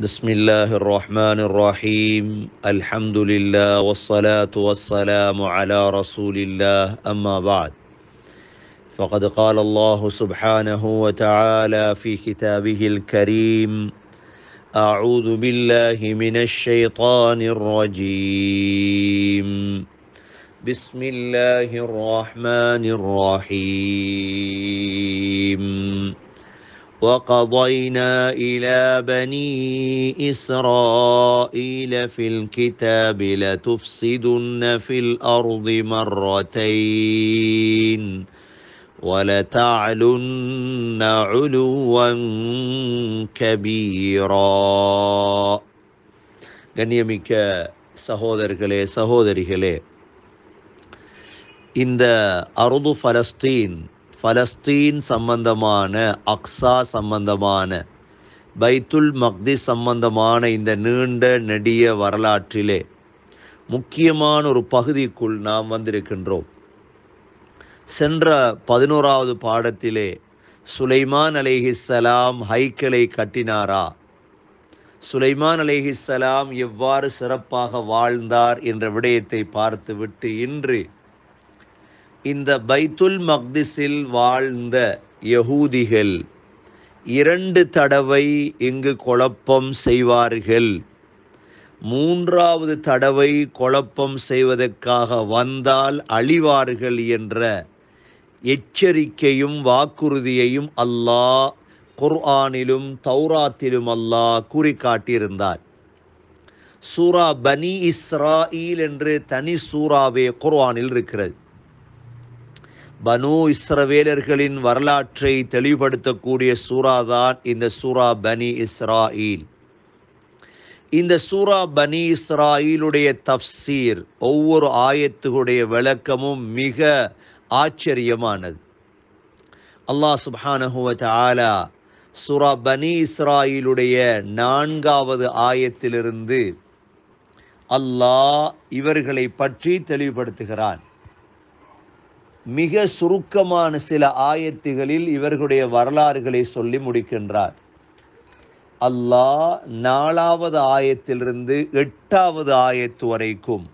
بسم الله الرحمن الرحيم الحمد لله والصلاة والسلام على رسول الله أما بعد فقد قال الله سبحانه وتعالى في كتابه الكريم أعوذ بالله من الشيطان الرجيم بسم الله الرحمن الرحيم وقضينا إلى بني إسرائيل في الكتاب لتفسدن في الأرض مرتين ولتعلن علوا كبيرا கண்ணியமிக்க சகோதரர்களே சகோதரிகளே இந்த அருது பலஸ்தீன் ஃபலஸ்தீன் சம்பந்தமான அக்ஸா சம்பந்தமான பைத்துல் மக்தி சம்பந்தமான இந்த நீண்ட நெடிய வரலாற்றிலே முக்கியமான ஒரு பகுதிக்குள் நாம் வந்திருக்கின்றோம் சென்ற பதினோராவது பாடத்திலே சுலைமான் அலேஹிஸ்ஸலாம் ஹைக்கலை கட்டினாரா சுலைமான் அலேஹிஸ்ஸலாம் எவ்வாறு சிறப்பாக வாழ்ந்தார் என்ற விடயத்தை பார்த்துவிட்டு இன்று இந்த பைத்துல் மக்திஸில் வாழ்ந்த யகூதிகள் இரண்டு தடவை இங்கு குழப்பம் செய்வார்கள் மூன்றாவது தடவை குழப்பம் செய்வதற்காக வந்தால் அழிவார்கள் என்ற எச்சரிக்கையும் வாக்குறுதியையும் அல்லாஹ் குர்ஆனிலும் தௌராத்திலும் அல்லாஹ் கூறி காட்டியிருந்தார் சூரா பனி இஸ்ரா என்று தனி சூறாவே குர்ஆனில் இருக்கிறது பனு இஸ்ரவேலர்களின் வரலாற்றை தெளிவுபடுத்தக்கூடிய சூரா தான் இந்த சூரா பனி இஸ்ராயில் இந்த சூரா பனி இஸ்ராயிலுடைய தப்சீர் ஒவ்வொரு ஆயத்துடைய விளக்கமும் மிக ஆச்சரியமானது அல்லாஹ் சுபானஹுவத் ஆலா சுரா பனி இஸ்ராயிலுடைய நான்காவது ஆயத்திலிருந்து அல்லாஹ் இவர்களை பற்றி தெளிவுபடுத்துகிறான் மிக சுருக்கமான சில ஆயத்துகளில் இவர்களுடைய வரலாறுகளை சொல்லி முடிக்கின்றார் அல்லாஹ் நாலாவது ஆயத்திலிருந்து எட்டாவது ஆயத்து வரைக்கும்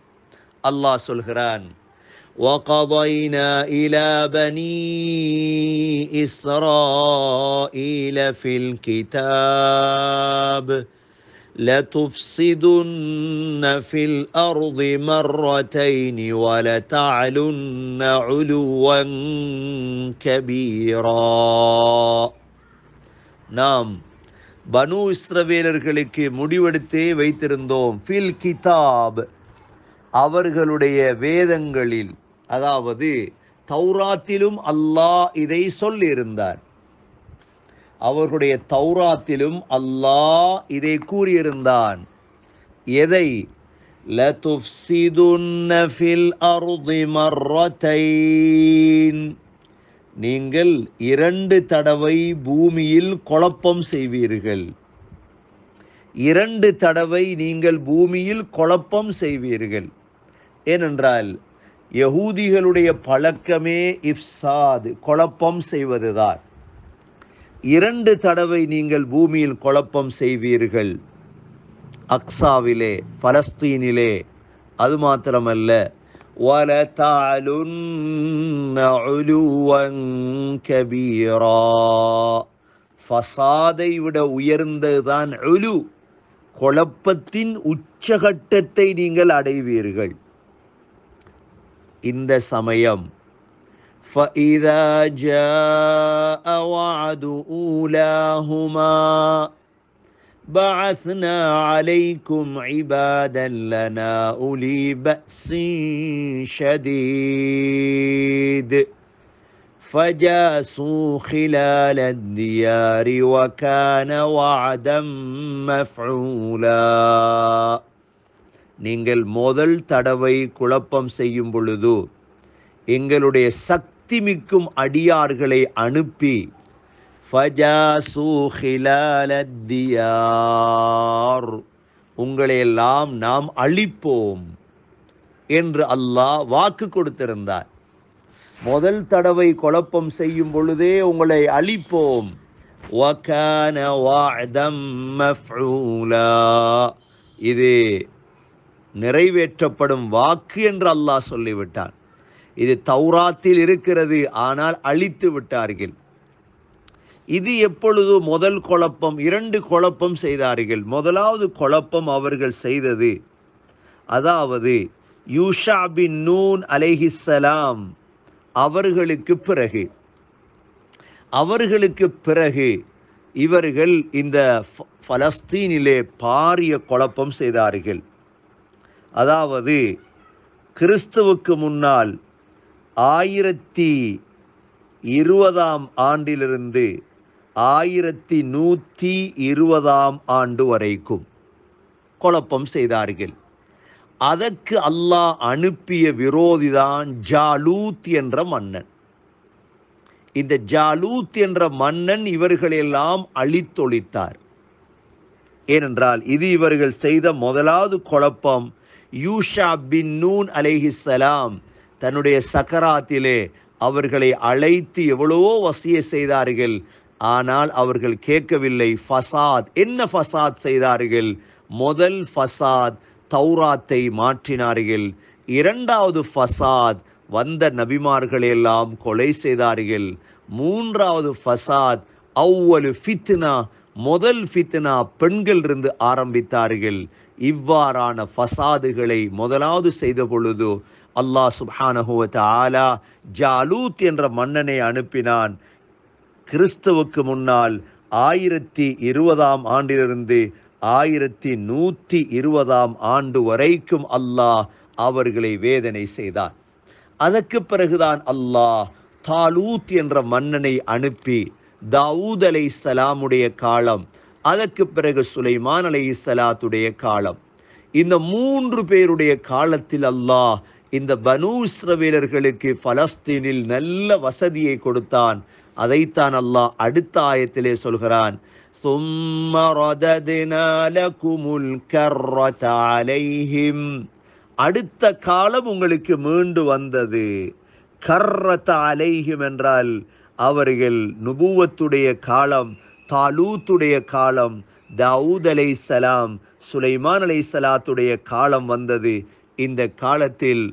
அல்லாஹ் சொல்கிறான் وقضينا إلى بني إسرائيل في الكتاب لتفسدن في الأرض مرتين ولتعلن علوا كبيرا நாம் பனு இஸ்ரவேலர்களுக்கு முடிவெடுத்தே வைத்திருந்தோம் ஃபில் கிதாப் அவர்களுடைய வேதங்களில் அதாவது தௌராத்திலும் அல்லாஹ் இதை சொல்லியிருந்தார் அவர்களுடைய தௌராத்திலும் அல்லாஹ் இதை கூறியிருந்தான் எதை நீங்கள் இரண்டு தடவை பூமியில் குழப்பம் செய்வீர்கள் இரண்டு தடவை நீங்கள் பூமியில் குழப்பம் செய்வீர்கள் ஏனென்றால் யகூதிகளுடைய பழக்கமே இஃப்சாது குழப்பம் செய்வதுதான் இரண்டு தடவை நீங்கள் பூமியில் குழப்பம் செய்வீர்கள் அக்ஸாவிலே பலஸ்தீனிலே அது மாத்திரமல்ல ஃபசாதை விட உயர்ந்ததுதான் அழு குழப்பத்தின் உச்சகட்டத்தை நீங்கள் அடைவீர்கள் இந்த சமயம் فإذا جاء وعد أولاهما بعثنا عليكم عبادا لنا أولي بأس شديد فجاسوا خلال الديار وكان وعدا مفعولا நீங்கள் முதல் தடவை குழப்பம் செய்யும் பொழுது எங்களுடைய சக்தி மிக்கும் அடியார்களை அனுப்பி உங்களை உங்களையெல்லாம் நாம் அழிப்போம் என்று அல்லாஹ் வாக்கு கொடுத்திருந்தார் முதல் தடவை குழப்பம் செய்யும் பொழுதே உங்களை அழிப்போம் இது நிறைவேற்றப்படும் வாக்கு என்று அல்லாஹ் சொல்லிவிட்டான் இது தௌராத்தில் இருக்கிறது ஆனால் அழித்து விட்டார்கள் இது எப்பொழுது முதல் குழப்பம் இரண்டு குழப்பம் செய்தார்கள் முதலாவது குழப்பம் அவர்கள் செய்தது அதாவது யூஷா பின் நூன் அலேஹிசலாம் அவர்களுக்கு பிறகு அவர்களுக்கு பிறகு இவர்கள் இந்த பலஸ்தீனிலே பாரிய குழப்பம் செய்தார்கள் அதாவது கிறிஸ்துவுக்கு முன்னால் ஆயிரத்தி இருபதாம் ஆண்டிலிருந்து ஆயிரத்தி நூற்றி இருபதாம் ஆண்டு வரைக்கும் குழப்பம் செய்தார்கள் அதற்கு அல்லாஹ் அனுப்பிய விரோதிதான் ஜாலூத் என்ற மன்னன் இந்த ஜாலூத் என்ற மன்னன் இவர்களெல்லாம் அழித்தொழித்தார் ஏனென்றால் இது இவர்கள் செய்த முதலாவது குழப்பம் யூஷா பின் நூன் அலேஹிசலாம் தன்னுடைய சக்கராத்திலே அவர்களை அழைத்து எவ்வளவோ வசிய செய்தார்கள் ஆனால் அவர்கள் கேட்கவில்லை ஃபசாத் என்ன ஃபசாத் செய்தார்கள் முதல் ஃபசாத் தௌராத்தை மாற்றினார்கள் இரண்டாவது ஃபசாத் வந்த நபிமார்களையெல்லாம் கொலை செய்தார்கள் மூன்றாவது ஃபசாத் அவ்வளவு ஃபித்னா முதல் ஃபித்னா பெண்கள் இருந்து ஆரம்பித்தார்கள் இவ்வாறான ஃபசாதுகளை முதலாவது செய்த பொழுது அல்லாஹ் சுப்ஹானஹுவத் ஆலா ஜாலூத் என்ற மன்னனை அனுப்பினான் கிறிஸ்துவுக்கு முன்னால் ஆயிரத்தி இருபதாம் ஆண்டிலிருந்து ஆயிரத்தி நூற்றி இருபதாம் ஆண்டு வரைக்கும் அல்லாஹ் அவர்களை வேதனை செய்தார் அதற்கு பிறகுதான் அல்லாஹ் தாலூத் என்ற மன்னனை அனுப்பி தாவூத் அலை சலாமுடைய காலம் அதற்கு பிறகு சுலைமான் அலை சலாத்துடைய காலம் இந்த மூன்று பேருடைய காலத்தில் அல்லாஹ் இந்த பனு இஸ்ரவேலர்களுக்கு பலஸ்தீனில் நல்ல வசதியை கொடுத்தான் அதைத்தான் அல்லாஹ் அடுத்த ஆயத்திலே சொல்கிறான் அடுத்த காலம் உங்களுக்கு மீண்டு வந்தது கர்ரத அலைஹிம் என்றால் அவர்கள் நுபுவத்துடைய காலம் தாலூத்துடைய காலம் தவுத் அலை சலாம் சுலைமான் அலை சலாத்துடைய காலம் வந்தது இந்த காலத்தில்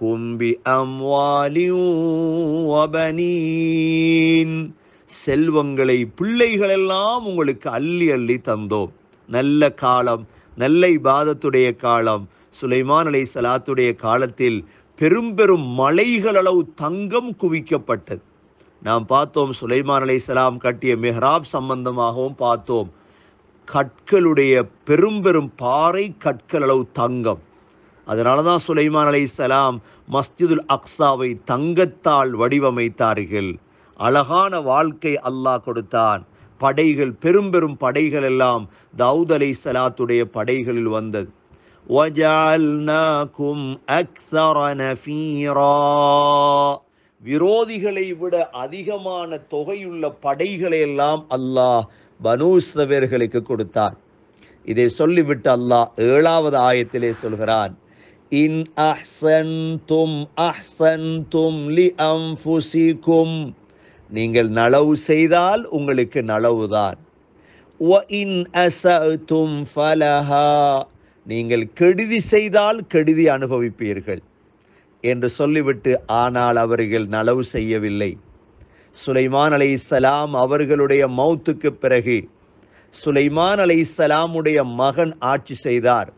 கும்பி بأموال وبنين செல்வங்களை பிள்ளைகளெல்லாம் உங்களுக்கு அள்ளி அள்ளி தந்தோம் நல்ல காலம் நல்ல இபாதத்துடைய காலம் சுலைமான் அலை சலாத்துடைய காலத்தில் பெரும் பெரும் மலைகள் அளவு தங்கம் குவிக்கப்பட்டது நாம் பார்த்தோம் சுலைமான் அலை சலாம் கட்டிய மெஹராப் சம்பந்தமாகவும் பார்த்தோம் கற்களுடைய பெரும் பெரும் பாறை கற்கள் அளவு தங்கம் அதனால தான் சுலைமான் அலை சலாம் மஸ்ஜிதுல் அக்ஸாவை தங்கத்தால் வடிவமைத்தார்கள் அழகான வாழ்க்கை அல்லாஹ் கொடுத்தான் படைகள் பெரும் பெரும் படைகள் எல்லாம் தவுத் அலை சலாத்துடைய படைகளில் வந்தது விரோதிகளை விட அதிகமான தொகையுள்ள படைகளை எல்லாம் அல்லாஹ் பனூஸ்ரவேர்களுக்கு கொடுத்தார் இதை சொல்லிவிட்டு அல்லாஹ் ஏழாவது ஆயத்திலே சொல்கிறான் இன் தும் தும் லி நீங்கள் நலவு செய்தால் உங்களுக்கு நலவுதான் இன் ஃபலஹா நீங்கள் கெடுதி செய்தால் கெடுதி அனுபவிப்பீர்கள் என்று சொல்லிவிட்டு ஆனால் அவர்கள் நலவு செய்யவில்லை சுலைமான் அலை சலாம் அவர்களுடைய மௌத்துக்கு பிறகு சுலைமான் அலை சலாமுடைய மகன் ஆட்சி செய்தார்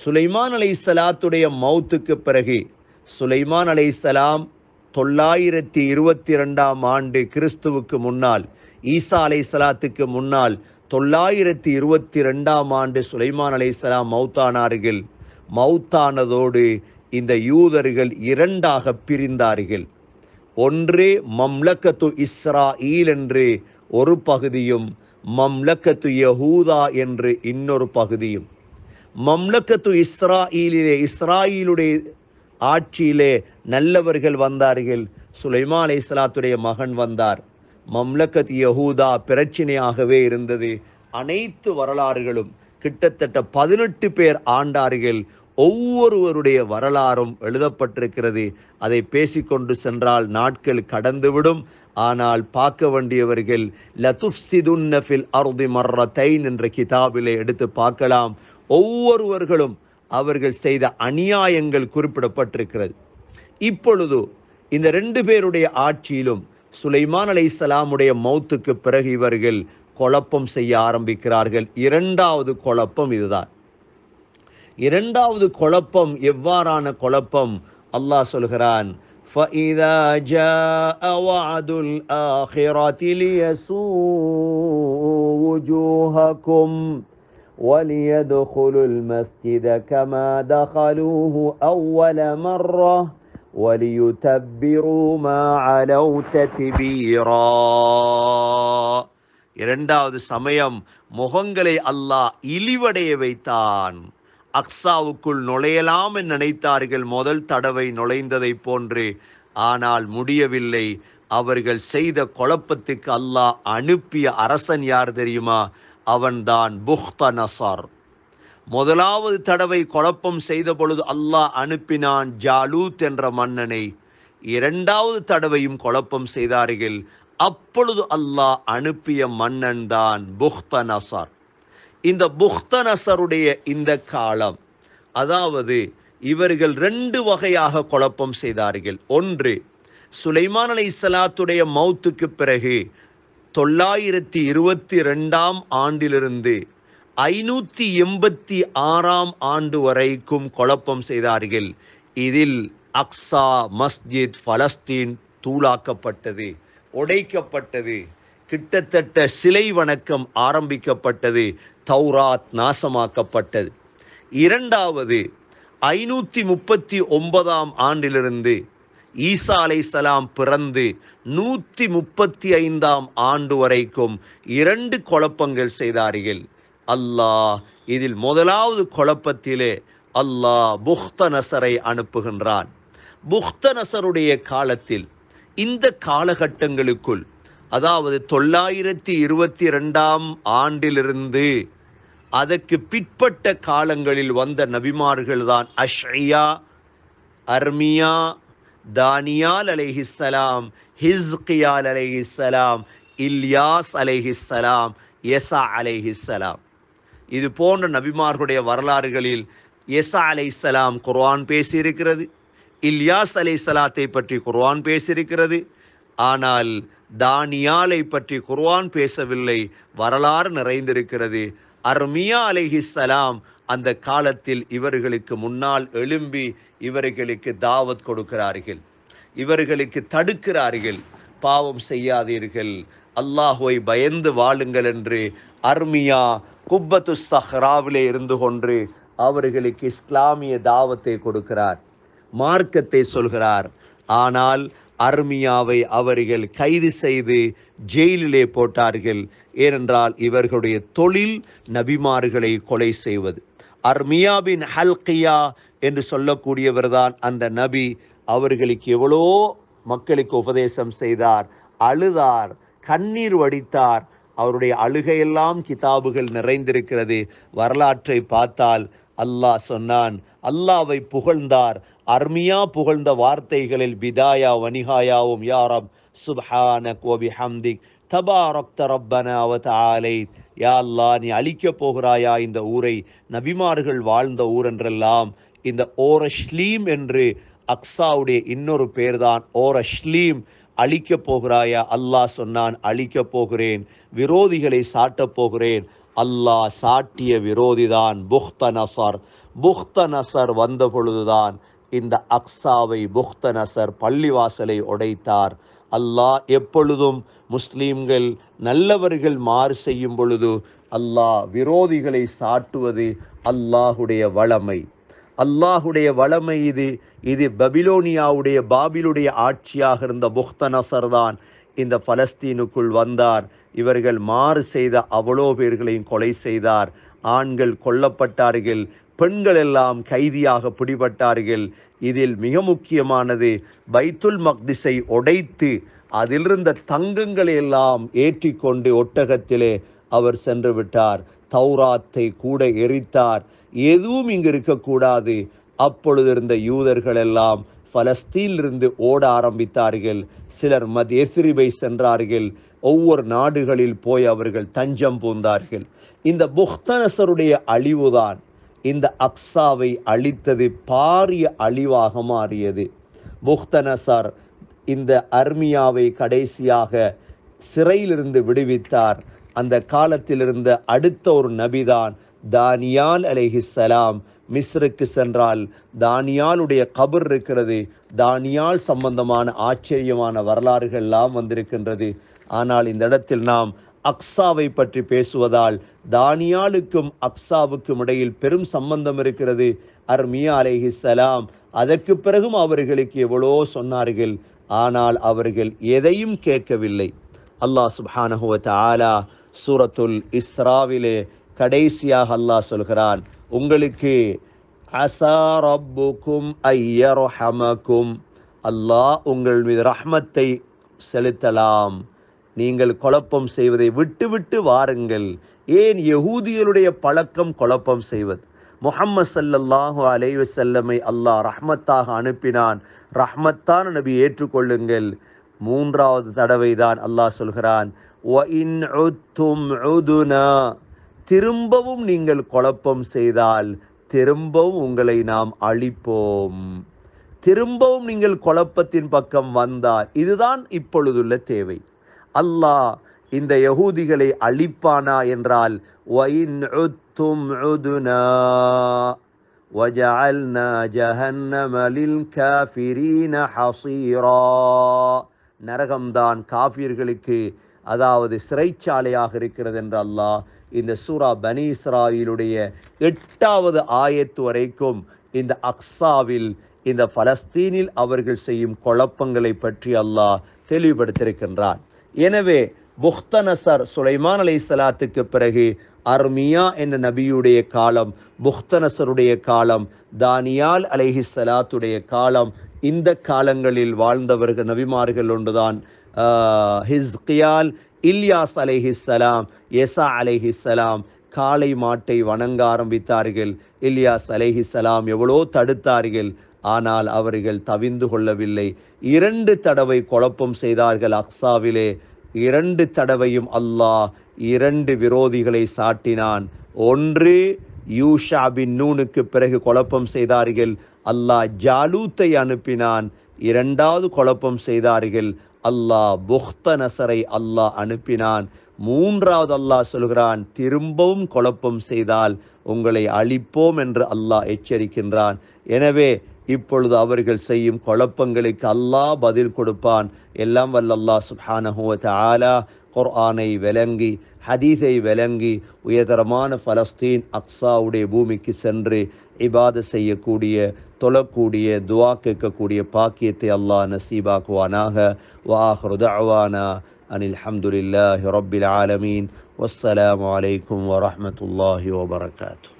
சுலைமான் அலை சலாத்துடைய மௌத்துக்கு பிறகு சுலைமான் அலை சலாம் தொள்ளாயிரத்தி இருபத்தி ரெண்டாம் ஆண்டு கிறிஸ்துவுக்கு முன்னால் ஈசா அலை சலாத்துக்கு முன்னால் தொள்ளாயிரத்தி இருபத்தி ரெண்டாம் ஆண்டு சுலைமான் அலை சலாம் மௌத்தானார்கள் மௌத்தானதோடு இந்த யூதர்கள் இரண்டாக பிரிந்தார்கள் ஒன்று மம்லக்கத்து இஸ்ரா ஈல் என்று ஒரு பகுதியும் மம்லக்கத்து யஹூதா என்று இன்னொரு பகுதியும் மம்லக்கத்து இஸ்ராயிலே இஸ்ராயிலுடைய ஆட்சியிலே நல்லவர்கள் வந்தார்கள் சுலைமா அலை இஸ்லாத்துடைய மகன் வந்தார் மம்லக்கத் யஹூதா பிரச்சனையாகவே இருந்தது அனைத்து வரலாறுகளும் கிட்டத்தட்ட பதினெட்டு பேர் ஆண்டார்கள் ஒவ்வொருவருடைய வரலாறும் எழுதப்பட்டிருக்கிறது அதை பேசிக்கொண்டு சென்றால் நாட்கள் கடந்துவிடும் ஆனால் பார்க்க வேண்டியவர்கள் லதுஃப்சிதுன்னஃபில் அருதி மர்ரத்தைன் என்ற கிதாபிலே எடுத்து பார்க்கலாம் ஒவ்வொருவர்களும் அவர்கள் செய்த அநியாயங்கள் குறிப்பிடப்பட்டிருக்கிறது இப்பொழுது இந்த ரெண்டு பேருடைய ஆட்சியிலும் சுலைமான் அலை இஸ்லாமுடைய மௌத்துக்கு பிறகு இவர்கள் குழப்பம் செய்ய ஆரம்பிக்கிறார்கள் இரண்டாவது குழப்பம் இதுதான் இரண்டாவது குழப்பம் எவ்வாறான குழப்பம் அல்லாஹ் சொல்கிறான் فَإِذَا جَاءَ وَعْدُ الْآخِرَةِ لِيَسُوءُ وُجُوهَكُمْ وليدخلوا المسجد كما دخلوه أول مرة وليتبروا ما علوا تتبيرا இரண்டாவது சமயம் முகங்களை அல்லாஹ் இழிவடைய வைத்தான் அக்ஸாவுக்குள் நுழையலாம் என நினைத்தார்கள் முதல் தடவை நுழைந்ததை போன்று ஆனால் முடியவில்லை அவர்கள் செய்த குழப்பத்துக்கு அல்லாஹ் அனுப்பிய அரசன் யார் தெரியுமா அவன்தான் புஹ்த நசார் முதலாவது தடவை குழப்பம் செய்த பொழுது அல்லாஹ் அனுப்பினான் ஜாலூத் என்ற மன்னனை இரண்டாவது தடவையும் குழப்பம் செய்தார்கள் அப்பொழுது அல்லாஹ் அனுப்பிய மன்னன் தான் புஹ்த நசார் இந்த புக்தனசருடைய இந்த காலம் அதாவது இவர்கள் ரெண்டு வகையாக குழப்பம் செய்தார்கள் ஒன்று சுலைமான் அலை இஸ்லாத்துடைய மௌத்துக்கு பிறகு தொள்ளாயிரத்தி இருபத்தி ரெண்டாம் ஆண்டிலிருந்து ஐநூற்றி எண்பத்தி ஆறாம் ஆண்டு வரைக்கும் குழப்பம் செய்தார்கள் இதில் அக்ஸா மஸ்ஜித் பலஸ்தீன் தூளாக்கப்பட்டது உடைக்கப்பட்டது கிட்டத்தட்ட சிலை வணக்கம் ஆரம்பிக்கப்பட்டது தௌராத் நாசமாக்கப்பட்டது இரண்டாவது ஐநூற்றி முப்பத்தி ஒன்பதாம் ஆண்டிலிருந்து ஈசா அலை சலாம் பிறந்து நூற்றி முப்பத்தி ஐந்தாம் ஆண்டு வரைக்கும் இரண்டு குழப்பங்கள் செய்தார்கள் அல்லாஹ் இதில் முதலாவது குழப்பத்திலே அல்லாஹ் புஹ்த நசரை அனுப்புகின்றான் புஹ்த நசருடைய காலத்தில் இந்த காலகட்டங்களுக்குள் அதாவது தொள்ளாயிரத்தி இருபத்தி ரெண்டாம் ஆண்டிலிருந்து அதற்கு பிற்பட்ட காலங்களில் வந்த நபிமார்கள் தான் அஷ்யா அர்மியா தானியால் அலைஹிஸ்ஸலாம் ஹிஸ்கியால் அலைஹிஸ்ஸலாம் இல்யாஸ் அலைஹிஸ்ஸலாம் எசா அலைஹிஸ்ஸலாம் இது போன்ற நபிமார்களுடைய வரலாறுகளில் எசா அலைஹிஸ்ஸலாம் குர்ஆன் பேசியிருக்கிறது இல்யாஸ் அலை சலாத்தை பற்றி குர்ஆன் பேசியிருக்கிறது ஆனால் தானியாலை பற்றி குர்வான் பேசவில்லை வரலாறு நிறைந்திருக்கிறது அர்மியா சலாம் அந்த காலத்தில் இவர்களுக்கு முன்னால் எழும்பி இவர்களுக்கு தாவத் கொடுக்கிறார்கள் இவர்களுக்கு தடுக்கிறார்கள் பாவம் செய்யாதீர்கள் அல்லாஹுவை பயந்து வாழுங்கள் என்று அர்மியா குப்பத்து சஹ்ராவிலே இருந்து கொண்டு அவர்களுக்கு இஸ்லாமிய தாவத்தை கொடுக்கிறார் மார்க்கத்தை சொல்கிறார் ஆனால் அர்மியாவை அவர்கள் கைது செய்து ஜெயிலிலே போட்டார்கள் ஏனென்றால் இவர்களுடைய தொழில் நபிமார்களை கொலை செய்வது அர்மியாவின் ஹல்கியா என்று சொல்லக்கூடியவர் தான் அந்த நபி அவர்களுக்கு எவ்வளோ மக்களுக்கு உபதேசம் செய்தார் அழுதார் கண்ணீர் வடித்தார் அவருடைய அழுகையெல்லாம் கிதாபுகள் நிறைந்திருக்கிறது வரலாற்றை பார்த்தால் அல்லாஹ் சொன்னான் அல்லாவை புகழ்ந்தார் அர்மியா புகழ்ந்த வார்த்தைகளில் பிதாயா வணிகாயாவும் யாரம் சுபஹான கோபி ஹம்திக் தபாரக்த அவத ஆலை யா அல்லா நீ அழிக்கப் போகிறாயா இந்த ஊரை நபிமார்கள் வாழ்ந்த ஊர் என்றெல்லாம் இந்த ஓரஸ்லீம் என்று அக்ஸாவுடைய இன்னொரு பேர்தான் ஓரஸ்லீம் அழிக்கப் போகிறாயா அல்லாஹ் சொன்னான் அழிக்கப் போகிறேன் விரோதிகளை சாட்டப் போகிறேன் அல்லாஹ் சாட்டிய விரோதிதான் புஹ்த நசர் புஹ்த நசர் வந்த பொழுதுதான் இந்த அக்ஸாவை புக்தனசர் பள்ளிவாசலை உடைத்தார் அல்லாஹ் எப்பொழுதும் முஸ்லீம்கள் நல்லவர்கள் மாறு செய்யும் பொழுது அல்லாஹ் விரோதிகளை சாட்டுவது அல்லாஹுடைய வளமை அல்லாஹுடைய வளமை இது இது பபிலோனியாவுடைய பாபிலுடைய ஆட்சியாக இருந்த நசர் தான் இந்த பலஸ்தீனுக்குள் வந்தார் இவர்கள் மாறு செய்த அவ்வளோ பேர்களையும் கொலை செய்தார் ஆண்கள் கொல்லப்பட்டார்கள் பெண்கள் எல்லாம் கைதியாக பிடிபட்டார்கள் இதில் மிக முக்கியமானது பைத்துல் மக்திசை உடைத்து அதிலிருந்த தங்கங்களை எல்லாம் ஏற்றி கொண்டு ஒட்டகத்திலே அவர் சென்று விட்டார் தௌராத்தை கூட எரித்தார் எதுவும் இங்கு இருக்கக்கூடாது அப்பொழுது இருந்த யூதர்கள் எல்லாம் பலஸ்தீனிலிருந்து ஓட ஆரம்பித்தார்கள் சிலர் மத் எசிரிபை சென்றார்கள் ஒவ்வொரு நாடுகளில் போய் அவர்கள் தஞ்சம் பூந்தார்கள் இந்த புக்தனசருடைய அழிவுதான் இந்த அப்சாவை அழித்தது பாரிய அழிவாக மாறியது முக்தனசார் இந்த அர்மியாவை கடைசியாக சிறையிலிருந்து விடுவித்தார் அந்த காலத்தில் இருந்த அடுத்த ஒரு நபிதான் தானியால் சலாம் மிஸ்ருக்கு சென்றால் தானியாலுடைய கபர் இருக்கிறது தானியால் சம்பந்தமான ஆச்சரியமான வரலாறுகள் எல்லாம் வந்திருக்கின்றது ஆனால் இந்த இடத்தில் நாம் அக்ஸாவை பற்றி பேசுவதால் தானியாலுக்கும் அப்சாவுக்கும் இடையில் பெரும் சம்பந்தம் இருக்கிறது அர்மியா அலேஹி சலாம் அதற்கு பிறகும் அவர்களுக்கு எவ்வளோ சொன்னார்கள் ஆனால் அவர்கள் எதையும் கேட்கவில்லை அல்லாஹ் சுபானஹுவத் ஆலா சூரத்துல் இஸ்ராவிலே கடைசியாக அல்லாஹ் சொல்கிறான் உங்களுக்கு அசாரப்புக்கும் ஐயர் ஹமக்கும் அல்லாஹ் உங்கள் மீது ரஹ்மத்தை செலுத்தலாம் நீங்கள் குழப்பம் செய்வதை விட்டுவிட்டு வாருங்கள் ஏன் யகூதியருடைய பழக்கம் குழப்பம் செய்வது முஹம்மது சல்லல்லாஹு செல்லமை அல்லாஹ் ரஹ்மத்தாக அனுப்பினான் ரஹ்மத்தான நபி ஏற்றுக்கொள்ளுங்கள் மூன்றாவது தடவை தான் அல்லாஹ் சொல்கிறான் திரும்பவும் நீங்கள் குழப்பம் செய்தால் திரும்பவும் உங்களை நாம் அழிப்போம் திரும்பவும் நீங்கள் குழப்பத்தின் பக்கம் வந்தால் இதுதான் இப்பொழுதுள்ள தேவை அல்லாஹ் இந்த யகூதிகளை அழிப்பானா என்றால் நரகம்தான் காபியர்களுக்கு அதாவது சிறைச்சாலையாக இருக்கிறது என்ற அல்லாஹ் இந்த சூரா பனி இஸ்ராயிலுடைய எட்டாவது ஆயத்து வரைக்கும் இந்த அக்ஸாவில் இந்த பலஸ்தீனில் அவர்கள் செய்யும் குழப்பங்களை பற்றி அல்லாஹ் தெளிவுபடுத்தியிருக்கின்றான் எனவே புஹ்தனசர் சுலைமான் அலை சலாத்துக்கு பிறகு அர்மியா என்ற நபியுடைய காலம் புஹ்தனசருடைய காலம் தானியால் அலைஹி சலாத்துடைய காலம் இந்த காலங்களில் வாழ்ந்தவர்கள் நபிமார்கள் ஒன்றுதான் இல்யாஸ் அலைஹி சலாம் எசா அலைஹி சலாம் காளை மாட்டை வணங்க ஆரம்பித்தார்கள் இல்யாஸ் அலைஹி சலாம் எவ்வளோ தடுத்தார்கள் ஆனால் அவர்கள் தவிந்து கொள்ளவில்லை இரண்டு தடவை குழப்பம் செய்தார்கள் அக்ஸாவிலே இரண்டு தடவையும் அல்லாஹ் இரண்டு விரோதிகளை சாட்டினான் ஒன்று யூஷா பின் நூனுக்கு பிறகு குழப்பம் செய்தார்கள் அல்லாஹ் ஜாலூத்தை அனுப்பினான் இரண்டாவது குழப்பம் செய்தார்கள் அல்லாஹ் புஹ்த நசரை அல்லாஹ் அனுப்பினான் மூன்றாவது அல்லாஹ் சொல்கிறான் திரும்பவும் குழப்பம் செய்தால் உங்களை அழிப்போம் என்று அல்லாஹ் எச்சரிக்கின்றான் எனவே இப்பொழுது அவர்கள் செய்யும் குழப்பங்களுக்கு அல்லாஹ் பதில் கொடுப்பான் எல்லாம் வல்லல்லா சுஹானஹுவத் ஆலா குர்ஆனை விளங்கி ஹதீஸை விளங்கி உயர்தரமான ஃபலஸ்தீன் அக்ஸாவுடைய பூமிக்கு சென்று இபாத செய்யக்கூடிய தொழக்கூடிய துவா கேட்கக்கூடிய பாக்கியத்தை அல்லாஹ் நசீபாக்குவானாக வாஹ்ருதானா அனில் ஹம்துலில்லாஹி ரொபில் ஆலமீன் வஸ்ஸலாம் வலைக்கம் வரமத்துல்லாஹி வபரகாத்து